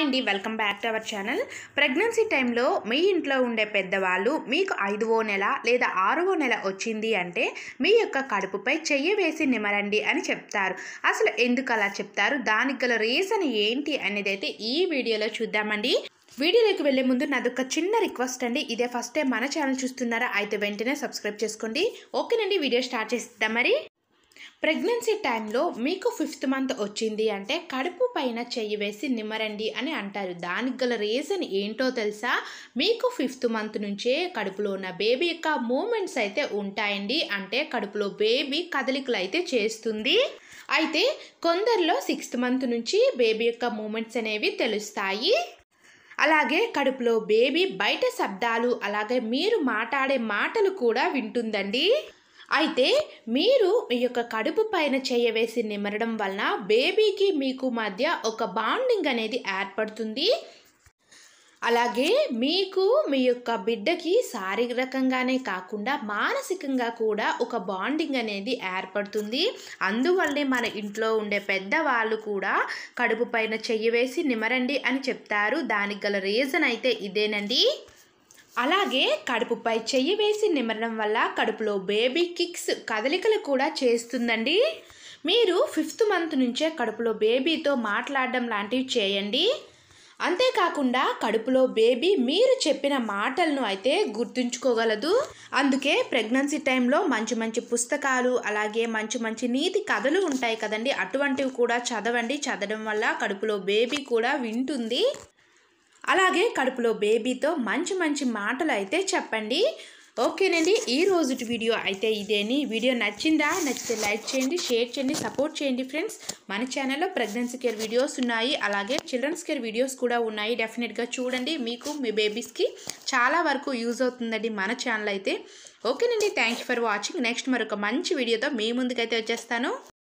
hi అండి welcome back to our channel pregnancy టైంలో మీ ఇంట్లో ఉండే పెద్దవాళ్ళు మీకు ఐదవో నెల లేదా ఆరవో నెల వచ్చింది అంటే మీ యొక్క కడుపుపై చెయ్యి వేసి నిమరండి అని చెప్తారు అసలు ఎందుకు అలా చెప్తారు దానికి గల రీజన్ ఏంటి అనేది అయితే ఈ వీడియోలో చూద్దామండి వీడియోలోకి వెళ్లే ముందు నాదొక చిన్న రిక్వెస్ట్ అండి ఇదే ఫస్ట్ టైం మన ఛానల్ చూస్తున్నారా అయితే వెంటనే సబ్స్క్రైబ్ చేసుకోండి ఓకేనండి వీడియో స్టార్ట్ చేస్తాం మరి ప్రెగ్నెన్సీ టైంలో మీకు ఫిఫ్త్ మంత్ వచ్చింది అంటే కడుపు పైన చెయ్యి వేసి నిమ్మరండి అని అంటారు దానికి గల రీజన్ ఏంటో తెలుసా మీకు ఫిఫ్త్ మంత్ నుంచే కడుపులో ఉన్న బేబీ యొక్క మూమెంట్స్ అయితే ఉంటాయండి అంటే కడుపులో బేబీ కదలికలు అయితే చేస్తుంది అయితే కొందరిలో సిక్స్త్ మంత్ నుంచి బేబీ యొక్క మూమెంట్స్ అనేవి తెలుస్తాయి అలాగే కడుపులో బేబీ బయట శబ్దాలు అలాగే మీరు మాట్లాడే మాటలు కూడా వింటుందండి అయితే మీరు మీ యొక్క కడుపు పైన చేయవేసి నిమరడం వలన బేబీకి మీకు మధ్య ఒక బాండింగ్ అనేది ఏర్పడుతుంది అలాగే మీకు మీ యొక్క బిడ్డకి శారీరకంగానే కాకుండా మానసికంగా కూడా ఒక బాండింగ్ అనేది ఏర్పడుతుంది అందువల్లే మన ఇంట్లో ఉండే పెద్దవాళ్ళు కూడా కడుపు పైన చెయ్యి వేసి నిమరండి అని చెప్తారు దానికి గల రీజన్ అయితే ఇదేనండి అలాగే కడుపుపై చెయ్యి వేసి నిమరడం వల్ల కడుపులో బేబీ కిక్స్ కదలికలు కూడా చేస్తుందండి మీరు ఫిఫ్త్ మంత్ నుంచే కడుపులో బేబీతో మాట్లాడడం లాంటివి చేయండి అంతేకాకుండా కడుపులో బేబీ మీరు చెప్పిన మాటలను అయితే గుర్తుంచుకోగలదు అందుకే ప్రెగ్నెన్సీ టైంలో మంచి మంచి పుస్తకాలు అలాగే మంచి మంచి నీతి కథలు ఉంటాయి కదండి అటువంటివి కూడా చదవండి చదవడం వల్ల కడుపులో బేబీ కూడా వింటుంది అలాగే కడుపులో బేబీతో మంచి మంచి మాటలు అయితే చెప్పండి ఓకేనండి ఈ రోజు వీడియో అయితే ఇదేని వీడియో నచ్చిందా నచ్చితే లైక్ చేయండి షేర్ చేయండి సపోర్ట్ చేయండి ఫ్రెండ్స్ మన ఛానల్లో ప్రెగ్నెన్సీ కేర్ వీడియోస్ ఉన్నాయి అలాగే చిల్డ్రన్స్ కేర్ వీడియోస్ కూడా ఉన్నాయి డెఫినెట్గా చూడండి మీకు మీ బేబీస్కి చాలా వరకు యూజ్ అవుతుందండి మన ఛానల్ అయితే ఓకేనండి థ్యాంక్ ఫర్ వాచింగ్ నెక్స్ట్ మరొక మంచి వీడియోతో మీ ముందుకైతే వచ్చేస్తాను